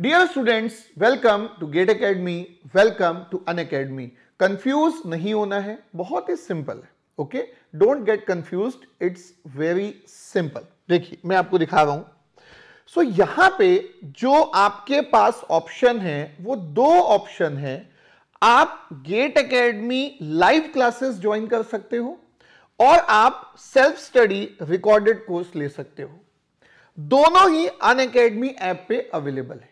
dear students welcome to GATE academy welcome to Unacademy confuse नहीं होना है बहुत ही सिंपल है okay don't get confuse it's very simple देखिए मैं आपको दिखा रहा हूं सो so, यहां पे जो आपके पास ऑप्शन है वो दो ऑप्शन है आप GATE academy live classes join कर सकते हो और आप सेल्फ स्टडी रिकॉर्डेड कोर्स ले सकते हो दोनों ही अन अकेडमी ऐप पे अवेलेबल है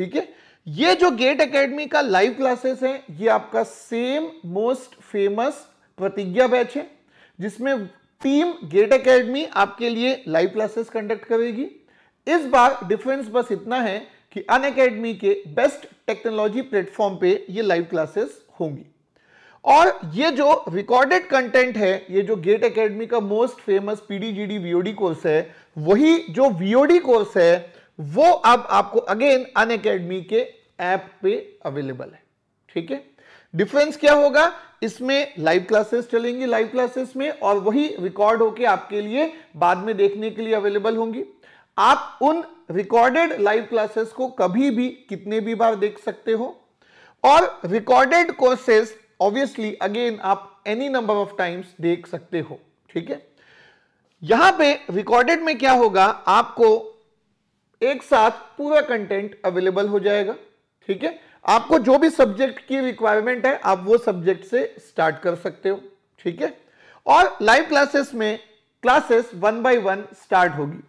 ठीक है ये जो गेट एकेडमी का लाइव क्लासेस है ये आपका same most famous Pratigya batch है जिसमें टीम गेट एकेडमी आपके लिए लाइव क्लासेस कंडक्ट करेगी इस बार डिफरेंस बस इतना है कि अन अकेडमी के बेस्ट टेक्नोलॉजी प्लेटफॉर्म पे ये लाइव क्लासेस होंगी और ये जो रिकॉर्डेड कंटेंट है ये जो गेट एकेडमी का most famous PDGD VOD course है वही जो वीओडी कोर्स है वो अब आपको अगेन अन अकेडमी के ऐप पे अवेलेबल है ठीक है डिफरेंस क्या होगा इसमें लाइव क्लासेस चलेंगी लाइव क्लासेस में और वही रिकॉर्ड होके आपके लिए बाद में देखने के लिए अवेलेबल होंगी आप उन रिकॉर्डेड लाइव क्लासेस को कभी भी कितने भी बार देख सकते हो और रिकॉर्डेड कोर्सेस ऑब्वियसली अगेन आप एनी नंबर ऑफ टाइम्स देख सकते हो ठीक है यहां पे रिकॉर्डेड में क्या होगा आपको एक साथ पूरा कंटेंट अवेलेबल हो जाएगा ठीक है आपको जो भी सब्जेक्ट की रिक्वायरमेंट है आप वो सब्जेक्ट से स्टार्ट कर सकते हो ठीक है और लाइव क्लासेस में classes one by one start होगी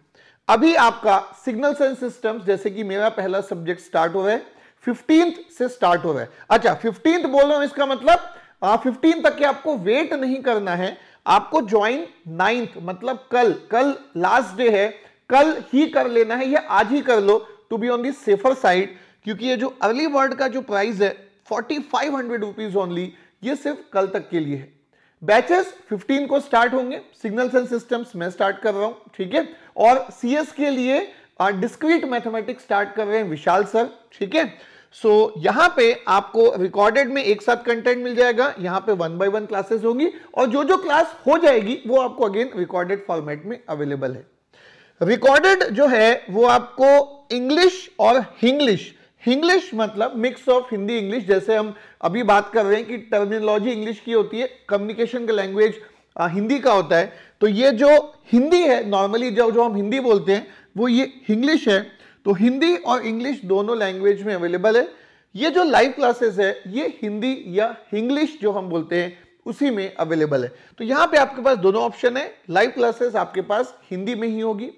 अभी आपका सिग्नल सेंस सिस्टम्स जैसे कि मेरा पहला सब्जेक्ट स्टार्ट हो रहा है फिफ्टीन से स्टार्ट हो रहा है अच्छा फिफ्टीन बोल रहा हूं इसका मतलब फिफ्टीन तक के आपको वेट नहीं करना है आपको ज्वाइन नाइन्थ मतलब कल कल लास्ट डे है कल ही कर लेना है या आज ही कर लो to be on the safer side क्योंकि ये जो अर्ली वर्ल्ड का जो प्राइस है forty five hundred rupees only ये सिर्फ कल तक के लिए है बैचेस 15 को स्टार्ट होंगे सिग्नल एंड सिस्टम्स मैं स्टार्ट कर रहा हूं ठीक है और सीएस के लिए डिस्क्रीट मैथमेटिक्स स्टार्ट कर रहे हैं विशाल सर ठीक है सो यहां पे आपको रिकॉर्डेड में एक साथ कंटेंट मिल जाएगा यहां पे वन बाय वन क्लासेस होंगी और जो जो क्लास हो जाएगी वो आपको अगेन रिकॉर्डेड फॉर्मेट में अवेलेबल है रिकॉर्डेड जो है वो आपको इंग्लिश और हिंग्लिश हिंग्लिश मतलब मिक्स ऑफ हिंदी इंग्लिश जैसे हम अभी बात कर रहे हैं कि टर्मिनोलॉजी इंग्लिश की होती है कम्युनिकेशन का लैंग्वेज हिंदी का होता है तो ये जो हिंदी है नॉर्मली जो जो हम हिंदी बोलते हैं वो ये इंग्लिश है तो हिंदी और इंग्लिश दोनों लैंग्वेज में अवेलेबल है ये जो लाइव क्लासेस है ये हिंदी या इंग्लिश जो हम बोलते हैं उसी में अवेलेबल है तो यहाँ पे आपके पास दोनों ऑप्शन है लाइव क्लासेस आपके पास हिंदी में ही होगी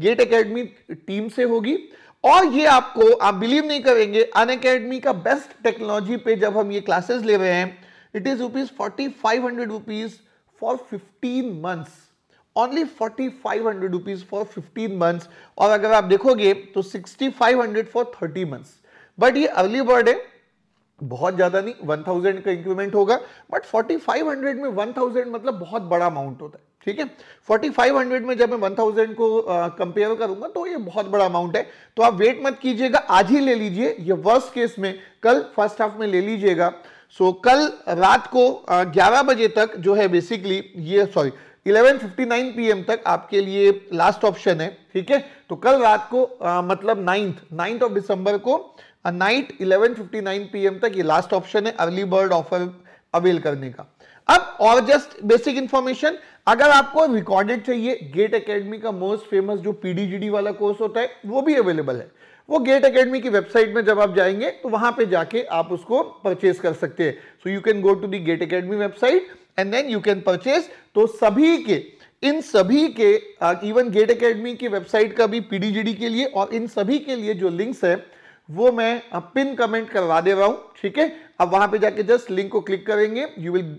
गेट एकेडमी टीम से होगी और ये आपको आप बिलीव नहीं करेंगे अन अकेडमी का बेस्ट टेक्नोलॉजी पे जब हम ये क्लासेस ले रहे हैं it is rupees forty five hundred rupees for fifteen months only forty five hundred rupees for fifteen months और अगर आप देखोगे तो sixty five hundred for thirty months but ये अर्ली बर्ड है बहुत ज्यादा नहीं वन थाउजेंड का इंक्रीमेंट होगा बट फोर्टी फाइव हंड्रेड में वन थाउजेंड मतलब बहुत बड़ा अमाउंट होता है ठीक है 4500 में जब मैं 1000 को कंपेयर करूंगा तो ये बहुत बड़ा अमाउंट है तो आप वेट मत कीजिएगा आज ही ले लीजिए ये वर्स्ट केस में कल फर्स्ट हाफ में ले लीजिएगा सो so, कल रात को ग्यारह बजे तक जो है बेसिकली ये सॉरी 11:59 पीएम तक आपके लिए लास्ट ऑप्शन है ठीक है तो कल रात को आ, मतलब नाइन्थ नाइन्थ ऑफ दिसंबर को नाइट 11:59 पीएम तक ये लास्ट ऑप्शन है अर्ली बर्ड ऑफर अवेल करने का अब और जस्ट बेसिक इंफॉर्मेशन अगर आपको रिकॉर्डेड चाहिए गेट एकेडमी का मोस्ट फेमस जो पीडीजीडी वाला कोर्स होता है वो भी अवेलेबल है वो गेट एकेडमी की वेबसाइट में जब आप जाएंगे तो वहां पे जाके आप उसको परचेज कर सकते हैं so you can go to the GATE academy website and then you can purchase तो सभी के इन सभी के इवन गेट एकेडमी की वेबसाइट का भी पीडीजीडी के लिए और इन सभी के लिए जो लिंक्स है वो मैं पिन कमेंट करवा दे रहा हूं ठीक है अब वहां पे जाके जस्ट लिंक को क्लिक करेंगे you will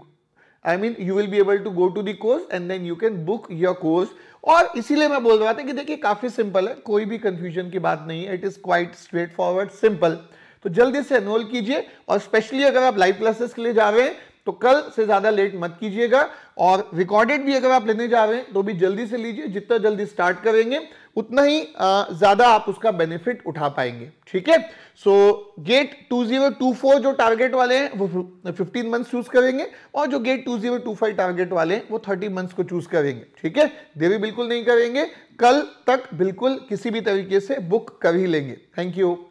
I mean you will be able to go to the course and then you can book your course और इसीलिए मैं बोल रहा था कि देखिए काफ़ी सिंपल है कोई भी कंफ्यूजन की बात नहीं है it is quite straightforward simple तो जल्दी से एनरोल कीजिए और स्पेशली अगर आप लाइव क्लासेस के लिए जा रहे हैं तो कल से ज़्यादा लेट मत कीजिएगा और रिकॉर्डेड भी अगर आप लेने जा रहे हैं तो भी जल्दी से लीजिए जितना जल्दी स्टार्ट करेंगे उतना ही ज़्यादा आप उसका बेनिफिट उठा पाएंगे ठीक है सो गेट 2024 जो टारगेट वाले हैं वो 15 मंथ्स चूज करेंगे और जो गेट 2025 टारगेट वाले हैं वो 30 मंथ्स को चूज करेंगे ठीक है देवी बिल्कुल नहीं करेंगे कल तक बिल्कुल किसी भी तरीके से बुक कर ही लेंगे थैंक यू